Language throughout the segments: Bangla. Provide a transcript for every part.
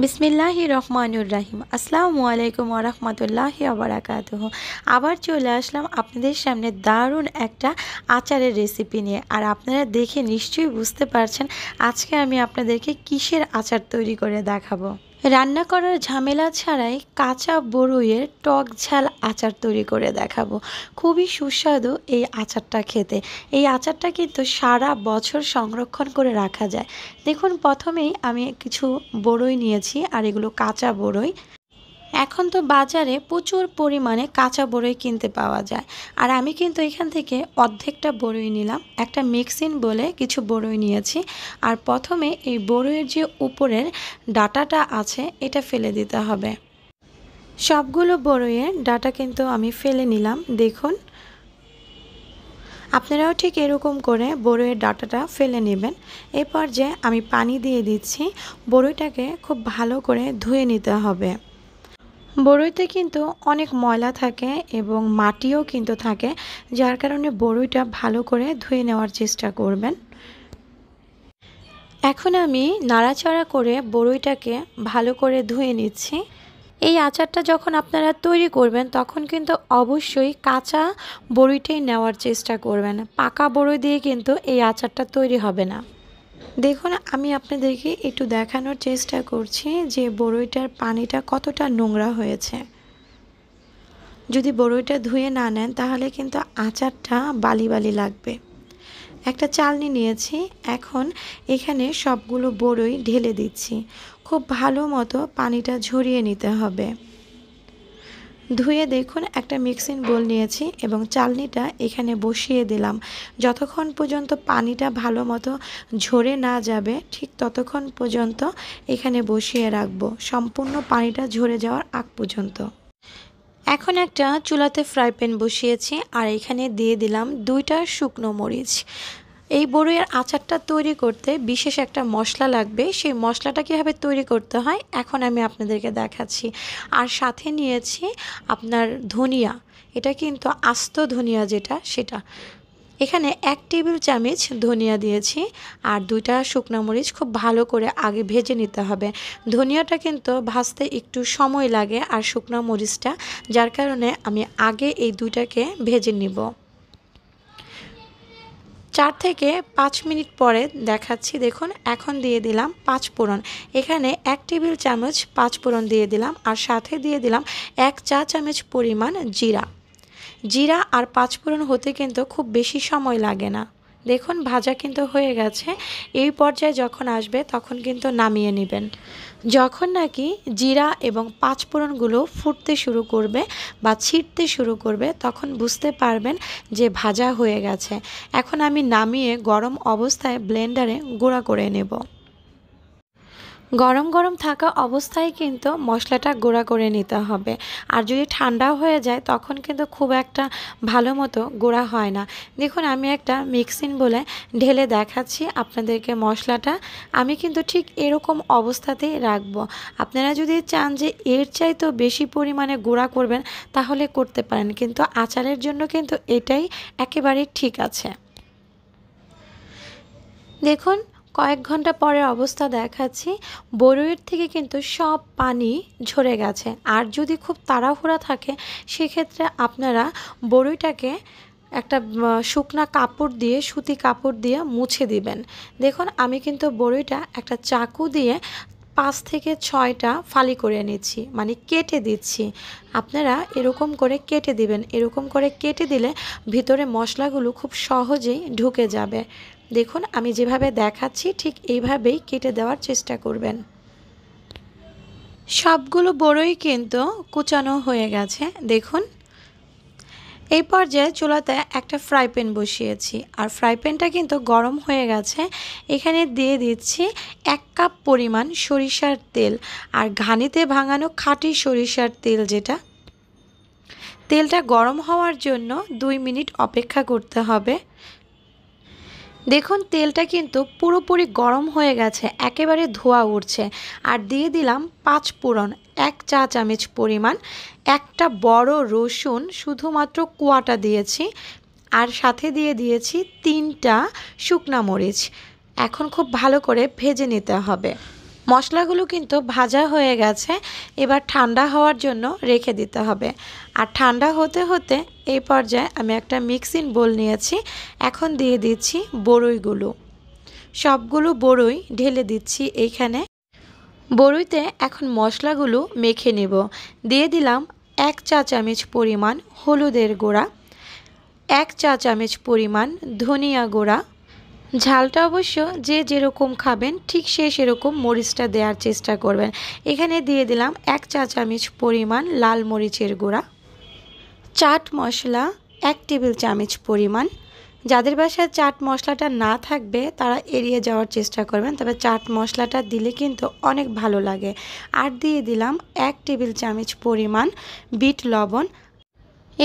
বিসমিল্লাহ রহমানুর রাহিম আসসালামু আলাইকুম আরহামতুল্লাহ আবরাকাত আবার চলে আসলাম আপনাদের সামনে দারুণ একটা আচারের রেসিপি নিয়ে আর আপনারা দেখে নিশ্চয়ই বুঝতে পারছেন আজকে আমি আপনাদেরকে কিসের আচার তৈরি করে দেখাবো রান্না করার ঝামেলা ছাড়াই কাঁচা বড়ইয়ের টক ঝাল আচার তৈরি করে দেখাবো খুবই সুস্বাদু এই আচারটা খেতে এই আচারটা কিন্তু সারা বছর সংরক্ষণ করে রাখা যায় দেখুন প্রথমেই আমি কিছু বড়ই নিয়েছি আর এগুলো কাঁচা বড়ই এখন তো বাজারে প্রচুর পরিমাণে কাঁচা বড়ই কিনতে পাওয়া যায় আর আমি কিন্তু এখান থেকে অর্ধেকটা বড়ই নিলাম একটা মিক্সিন বলে কিছু বড়ই নিয়েছি আর প্রথমে এই বড়ইয়ের যে উপরের ডাটাটা আছে এটা ফেলে দিতে হবে সবগুলো বড়ইয়ের ডাটা কিন্তু আমি ফেলে নিলাম দেখুন আপনারাও ঠিক এরকম করে বড়ইয়ের ডাটাটা ফেলে নেবেন এরপর যে আমি পানি দিয়ে দিচ্ছি বড়ইটাকে খুব ভালো করে ধুয়ে নিতে হবে বড়ইতে কিন্তু অনেক ময়লা থাকে এবং মাটিও কিন্তু থাকে যার কারণে বড়ইটা ভালো করে ধুয়ে নেওয়ার চেষ্টা করবেন এখন আমি নাড়াচাড়া করে বড়ইটাকে ভালো করে ধুয়ে নিচ্ছি এই আচারটা যখন আপনারা তৈরি করবেন তখন কিন্তু অবশ্যই কাঁচা বড়িটাই নেওয়ার চেষ্টা করবেন পাকা বড়ই দিয়ে কিন্তু এই আচারটা তৈরি হবে না দেখুন আমি আপনাদেরকে একটু দেখানোর চেষ্টা করছি যে বড়ইটার পানিটা কতটা নোংরা হয়েছে যদি বড়ইটা ধুয়ে না নেন তাহলে কিন্তু আচারটা বালি বালি লাগবে একটা চালনি নিয়েছি এখন এখানে সবগুলো বড়ই ঢেলে দিচ্ছি খুব ভালো মতো পানিটা ঝরিয়ে নিতে হবে ধুয়ে দেখুন একটা মিক্সিং বোল নিয়েছি এবং চালনিটা এখানে বসিয়ে দিলাম যতক্ষণ পর্যন্ত পানিটা ভালো মতো ঝরে না যাবে ঠিক ততক্ষণ পর্যন্ত এখানে বসিয়ে রাখবো সম্পূর্ণ পানিটা ঝরে যাওয়ার আগ পর্যন্ত এখন একটা চুলাতে ফ্রাই প্যান বসিয়েছি আর এখানে দিয়ে দিলাম দুইটা শুকনো মরিচ এই বড়ুইয়ের আচারটা তৈরি করতে বিশেষ একটা মশলা লাগবে সেই মশলাটা কীভাবে তৈরি করতে হয় এখন আমি আপনাদেরকে দেখাচ্ছি আর সাথে নিয়েছি আপনার ধনিয়া এটা কিন্তু আস্ত ধনিয়া যেটা সেটা এখানে এক টেবিল চামচ ধনিয়া দিয়েছি আর দুইটা শুকনো মরিচ খুব ভালো করে আগে ভেজে নিতে হবে ধনিয়াটা কিন্তু ভাজতে একটু সময় লাগে আর শুকনো মরিচটা যার কারণে আমি আগে এই দুইটাকে ভেজে নিব চার থেকে পাঁচ মিনিট পরে দেখাচ্ছি দেখুন এখন দিয়ে দিলাম পাঁচ ফোড়ন এখানে এক টেবিল চামচ পাঁচ ফোড়ন দিয়ে দিলাম আর সাথে দিয়ে দিলাম এক চা চামচ পরিমাণ জিরা জিরা আর পাঁচ ফোড়ন হতে কিন্তু খুব বেশি সময় লাগে না দেখুন ভাজা কিন্তু হয়ে গেছে এই পর্যায়ে যখন আসবে তখন কিন্তু নামিয়ে নেবেন যখন নাকি জিরা এবং পাঁচফোড়নগুলো ফুটতে শুরু করবে বা ছিটতে শুরু করবে তখন বুঝতে পারবেন যে ভাজা হয়ে গেছে এখন আমি নামিয়ে গরম অবস্থায় ব্লেন্ডারে গুঁড়া করে নেব গরম গরম থাকা অবস্থায় কিন্তু মশলাটা গুঁড়া করে নিতে হবে আর যদি ঠান্ডা হয়ে যায় তখন কিন্তু খুব একটা ভালো মতো গুঁড়া হয় না দেখুন আমি একটা মিক্সিং বলে ঢেলে দেখাচ্ছি আপনাদেরকে মশলাটা আমি কিন্তু ঠিক এরকম অবস্থাতেই রাখব আপনারা যদি চান যে এর চাইতেও বেশি পরিমাণে গুঁড়া করবেন তাহলে করতে পারেন কিন্তু আচারের জন্য কিন্তু এটাই একেবারে ঠিক আছে দেখুন কয়েক ঘন্টা পরে অবস্থা দেখাচ্ছি বরুইয়ের থেকে কিন্তু সব পানি ঝরে গেছে আর যদি খুব তাড়াহুড়া থাকে সেক্ষেত্রে আপনারা বরুইটাকে একটা শুকনা কাপড় দিয়ে সুতি কাপড় দিয়ে মুছে দিবেন দেখুন আমি কিন্তু বড়িটা একটা চাকু দিয়ে পাঁচ থেকে ছয়টা ফালি করে নিচ্ছি মানে কেটে দিচ্ছি আপনারা এরকম করে কেটে দিবেন এরকম করে কেটে দিলে ভিতরে মশলাগুলো খুব সহজেই ঢুকে যাবে দেখুন আমি যেভাবে দেখাচ্ছি ঠিক এইভাবেই কেটে দেওয়ার চেষ্টা করবেন সবগুলো বড়ই কিন্তু কুচানো হয়ে গেছে দেখুন এই পর্যায়ে চুলাতে একটা ফ্রাই প্যান বসিয়েছি আর ফ্রাই প্যানটা কিন্তু গরম হয়ে গেছে এখানে দিয়ে দিচ্ছি এক কাপ পরিমাণ সরিষার তেল আর ঘানিতে ভাঙানো খাঁটি সরিষার তেল যেটা তেলটা গরম হওয়ার জন্য দুই মিনিট অপেক্ষা করতে হবে দেখুন তেলটা কিন্তু পুরোপুরি গরম হয়ে গেছে একেবারে ধোয়া উঠছে আর দিয়ে দিলাম পাঁচ পুরন এক চা চামচ পরিমাণ একটা বড় রসুন শুধুমাত্র কোয়াটা দিয়েছি আর সাথে দিয়ে দিয়েছি তিনটা শুকনা মরিচ এখন খুব ভালো করে ভেজে নিতে হবে মশলাগুলো কিন্তু ভাজা হয়ে গেছে এবার ঠান্ডা হওয়ার জন্য রেখে দিতে হবে আর ঠান্ডা হতে হতে এই পর্যায়ে আমি একটা মিক্সিং বোল নিয়েছি এখন দিয়ে দিচ্ছি বড়ইগুলো সবগুলো বড়ই ঢেলে দিচ্ছি এইখানে বড়ুইতে এখন মশলাগুলো মেখে নেব দিয়ে দিলাম এক চা চামচ পরিমাণ হলুদের গুঁড়া এক চা চামচ পরিমাণ ধনিয়া গুঁড়া ঝালটা অবশ্য যে যেরকম খাবেন ঠিক সে সেরকম মরিচটা দেওয়ার চেষ্টা করবেন এখানে দিয়ে দিলাম এক চা চামচ পরিমাণ লাল মরিচের গুঁড়া চাট মশলা এক টেবিল চামচ পরিমাণ যাদের বাসায় চাট মশলাটা না থাকবে তারা এড়িয়ে যাওয়ার চেষ্টা করবেন তবে চাট মশলাটা দিলে কিন্তু অনেক ভালো লাগে আর দিয়ে দিলাম এক টেবিল চামচ পরিমাণ বিট লবণ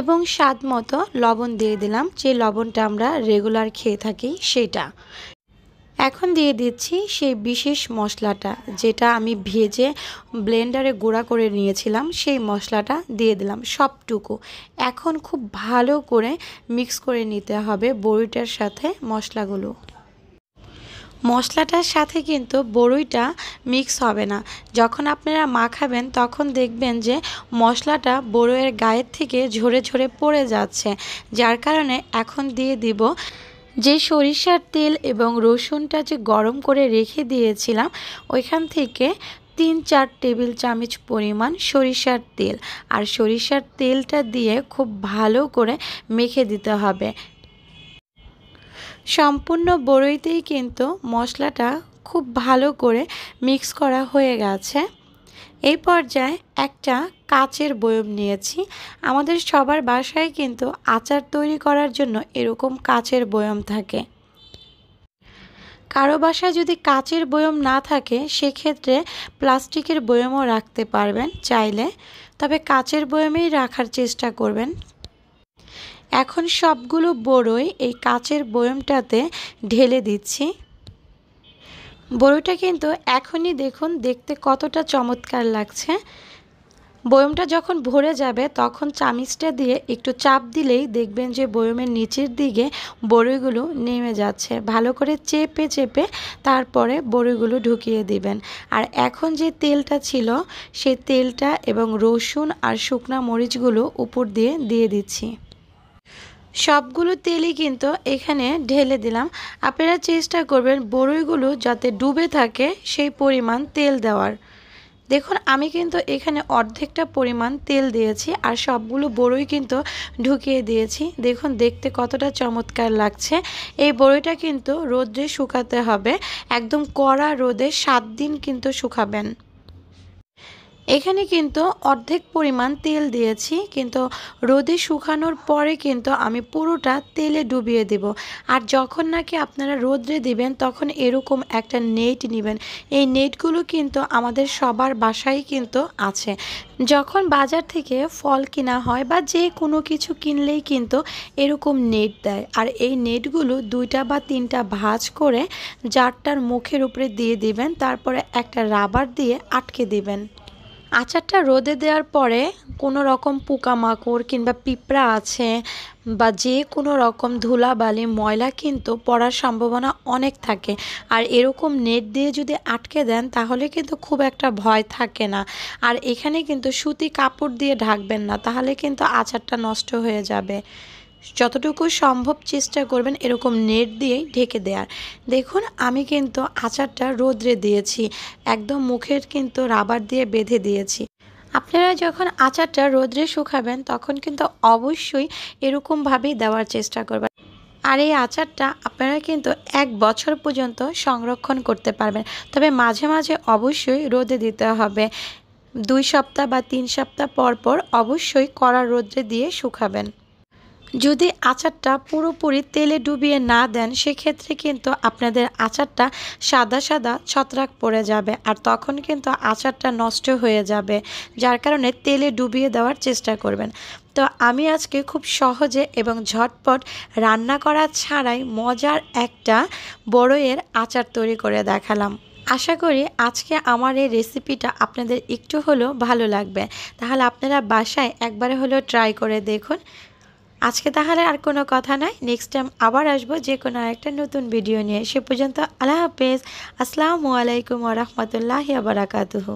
এবং স্বাদ মতো লবণ দিয়ে দিলাম যে লবণটা আমরা রেগুলার খেয়ে থাকি সেটা এখন দিয়ে দিচ্ছি সেই বিশেষ মশলাটা যেটা আমি ভেজে ব্লেন্ডারে গুঁড়া করে নিয়েছিলাম সেই মশলাটা দিয়ে দিলাম সবটুকু এখন খুব ভালো করে মিক্স করে নিতে হবে বড়িটার সাথে মশলাগুলো মশলাটার সাথে কিন্তু বড়ইটা মিক্স হবে না যখন আপনারা মাখাবেন তখন দেখবেন যে মশলাটা বড়ইয়ের গায়ের থেকে ঝরে ঝরে পড়ে যাচ্ছে যার কারণে এখন দিয়ে দিব যে সরিষার তেল এবং রসুনটা যে গরম করে রেখে দিয়েছিলাম ওইখান থেকে তিন চার টেবিল চামচ পরিমাণ সরিষার তেল আর সরিষার তেলটা দিয়ে খুব ভালো করে মেখে দিতে হবে সম্পূর্ণ বড়ইতেই কিন্তু মশলাটা খুব ভালো করে মিক্স করা হয়ে গেছে এই পর্যায়ে একটা কাচের বয়ম নিয়েছি আমাদের সবার বাসায় কিন্তু আচার তৈরি করার জন্য এরকম কাচের বয়ম থাকে কারো বাসায় যদি কাচের বয়ম না থাকে সেক্ষেত্রে প্লাস্টিকের বয়মও রাখতে পারবেন চাইলে তবে কাচের বয়মেই রাখার চেষ্টা করবেন এখন সবগুলো বড়ই এই কাচের বয়মটাতে ঢেলে দিচ্ছি বড়িটা কিন্তু এখনই দেখুন দেখতে কতটা চমৎকার লাগছে বয়মটা যখন ভরে যাবে তখন চামিচটা দিয়ে একটু চাপ দিলেই দেখবেন যে বয়মের নিচের দিকে বড়িগুলো নেমে যাচ্ছে ভালো করে চেপে চেপে তারপরে বড়িগুলো ঢুকিয়ে দিবেন আর এখন যে তেলটা ছিল সেই তেলটা এবং রসুন আর শুকনা মরিচগুলো উপর দিয়ে দিয়ে দিচ্ছি সবগুলো তেলই কিন্তু এখানে ঢেলে দিলাম আপনারা চেষ্টা করবেন বড়ইগুলো যাতে ডুবে থাকে সেই পরিমাণ তেল দেওয়ার দেখুন আমি কিন্তু এখানে অর্ধেকটা পরিমাণ তেল দিয়েছি আর সবগুলো বড়ই কিন্তু ঢুকিয়ে দিয়েছি দেখুন দেখতে কতটা চমৎকার লাগছে এই বড়ইটা কিন্তু রোদে শুকাতে হবে একদম কড়া রোদে সাত দিন কিন্তু শুকাবেন এখানে কিন্তু অর্ধেক পরিমাণ তেল দিয়েছি কিন্তু রোদে শুকানোর পরে কিন্তু আমি পুরোটা তেলে ডুবিয়ে দেব আর যখন নাকি আপনারা রোদ্রে দিবেন তখন এরকম একটা নেট নেবেন এই নেটগুলো কিন্তু আমাদের সবার বাসায় কিন্তু আছে যখন বাজার থেকে ফল কিনা হয় বা যে কোনো কিছু কিনলেই কিন্তু এরকম নেট দেয় আর এই নেটগুলো দুইটা বা তিনটা ভাজ করে জারটার মুখের উপরে দিয়ে দিবেন তারপরে একটা রাবার দিয়ে আটকে দিবেন আচারটা রোদে দেওয়ার পরে কোনো রকম পোকামাকড় কিংবা পিঁপড়া আছে বা যে কোনো রকম ধুলাবালি ময়লা কিন্তু পড়ার সম্ভাবনা অনেক থাকে আর এরকম নেট দিয়ে যদি আটকে দেন তাহলে কিন্তু খুব একটা ভয় থাকে না আর এখানে কিন্তু সুতি কাপড় দিয়ে ঢাকবেন না তাহলে কিন্তু আচারটা নষ্ট হয়ে যাবে যতটুকু সম্ভব চেষ্টা করবেন এরকম নেট দিয়ে ঢেকে দেওয়ার দেখুন আমি কিন্তু আচারটা রোদ্রে দিয়েছি একদম মুখের কিন্তু রাবার দিয়ে বেঁধে দিয়েছি আপনারা যখন আচারটা রোদ্রে শুকাবেন তখন কিন্তু অবশ্যই এরকমভাবেই দেওয়ার চেষ্টা করবেন আর এই আচারটা আপনারা কিন্তু এক বছর পর্যন্ত সংরক্ষণ করতে পারবেন তবে মাঝে মাঝে অবশ্যই রোদে দিতে হবে দুই সপ্তাহ বা তিন সপ্তাহ পর পর অবশ্যই কড়া রোদ্রে দিয়ে শুকাবেন যদি আচারটা পুরোপুরি তেলে ডুবিয়ে না দেন সেক্ষেত্রে কিন্তু আপনাদের আচারটা সাদা সাদা ছত্রাক পড়ে যাবে আর তখন কিন্তু আচারটা নষ্ট হয়ে যাবে যার কারণে তেলে ডুবিয়ে দেওয়ার চেষ্টা করবেন তো আমি আজকে খুব সহজে এবং ঝটপট রান্না করা ছাড়াই মজার একটা বড়য়ের আচার তৈরি করে দেখালাম আশা করি আজকে আমার এই রেসিপিটা আপনাদের একটু হলেও ভালো লাগবে তাহলে আপনারা বাসায় একবারে হলেও ট্রাই করে দেখুন আজকে তাহলে আর কোনো কথা নাই নেক্সট টাইম আবার আসবো যে কোনো একটা নতুন ভিডিও নিয়ে সে পর্যন্ত আল্লাহ হাফেজ আসসালামু আলাইকুম রহমতুল্লাহ বারাকাতুহু